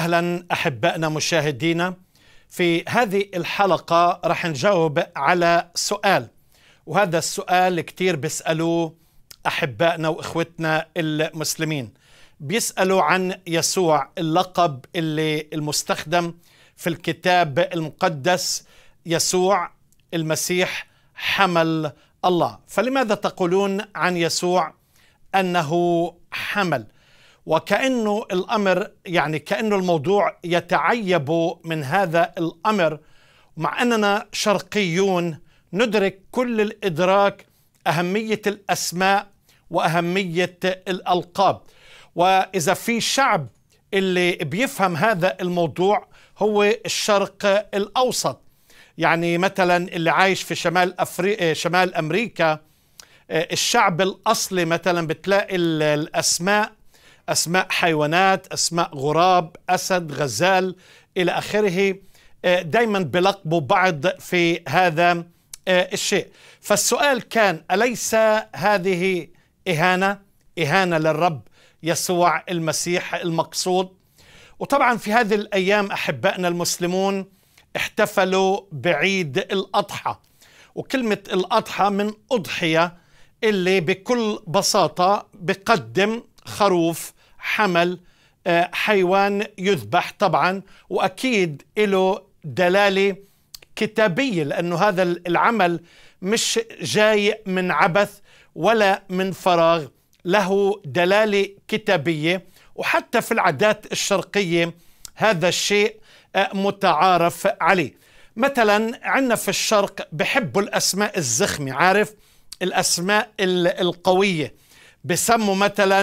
اهلا احبائنا مشاهدينا في هذه الحلقه رح نجاوب على سؤال وهذا السؤال كتير بيسالوه احبائنا واخوتنا المسلمين بيسالوا عن يسوع اللقب اللي المستخدم في الكتاب المقدس يسوع المسيح حمل الله فلماذا تقولون عن يسوع انه حمل وكأنه الأمر يعني كأنه الموضوع يتعيب من هذا الأمر مع أننا شرقيون ندرك كل الإدراك أهمية الأسماء وأهمية الألقاب وإذا في شعب اللي بيفهم هذا الموضوع هو الشرق الأوسط يعني مثلا اللي عايش في شمال أفري... شمال أمريكا آه، الشعب الأصلي مثلا بتلاقي الأسماء أسماء حيوانات أسماء غراب أسد غزال إلى آخره آه، دايما بلقبوا بعض في هذا آه، الشيء فالسؤال كان أليس هذه إهانة إهانة للرب يسوع المسيح المقصود وطبعا في هذه الأيام أحبائنا المسلمون احتفلوا بعيد الأضحى وكلمة الأضحى من أضحية اللي بكل بساطة بقدم خروف حمل آه، حيوان يذبح طبعا واكيد له دلاله كتابيه لانه هذا العمل مش جاي من عبث ولا من فراغ له دلاله كتابيه وحتى في العادات الشرقيه هذا الشيء آه، متعارف عليه مثلا عندنا في الشرق بحبوا الاسماء الزخمه عارف الاسماء القويه بسموا مثلا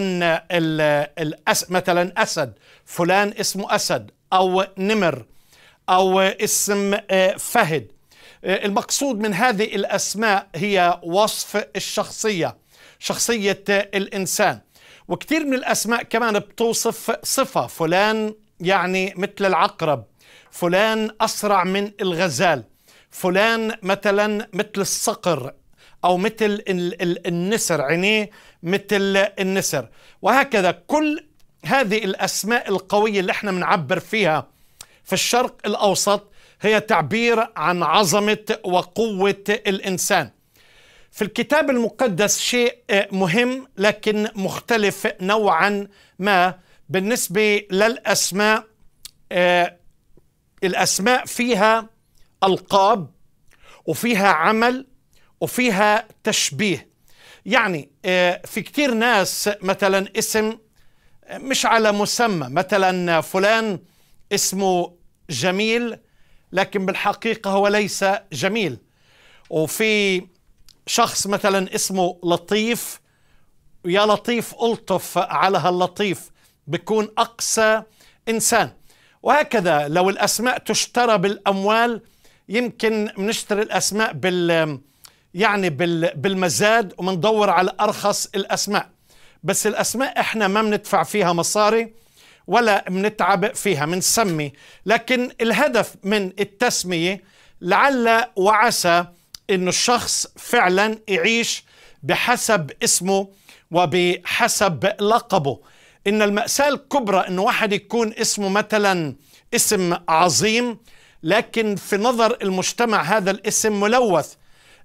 الأس مثلا اسد فلان اسمه اسد او نمر او اسم آه، فهد آه، المقصود من هذه الاسماء هي وصف الشخصيه شخصيه الانسان وكثير من الاسماء كمان بتوصف صفه فلان يعني مثل العقرب فلان اسرع من الغزال فلان مثلا مثل الصقر أو مثل النسر عينيه مثل النسر وهكذا كل هذه الأسماء القوية اللي احنا بنعبر فيها في الشرق الأوسط هي تعبير عن عظمة وقوة الإنسان في الكتاب المقدس شيء مهم لكن مختلف نوعا ما بالنسبة للأسماء آه، الأسماء فيها ألقاب وفيها عمل وفيها تشبيه يعني آه، في كتير ناس مثلا اسم آه، مش على مسمى مثلا فلان اسمه جميل لكن بالحقيقة هو ليس جميل وفي شخص مثلا اسمه لطيف يا لطيف ألطف على هاللطيف بيكون أقسى إنسان وهكذا لو الأسماء تشترى بالأموال يمكن نشتري الأسماء بال يعني بالمزاد ومندور على أرخص الأسماء بس الأسماء إحنا ما بندفع فيها مصاري ولا بنتعب فيها بنسمي لكن الهدف من التسمية لعل وعسى أن الشخص فعلا يعيش بحسب اسمه وبحسب لقبه إن المأساة الكبرى أنه واحد يكون اسمه مثلا اسم عظيم لكن في نظر المجتمع هذا الاسم ملوث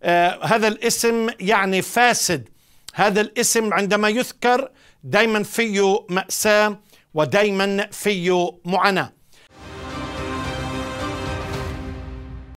آه، هذا الاسم يعني فاسد هذا الاسم عندما يذكر دايما فيه مأساة ودايما فيه معاناة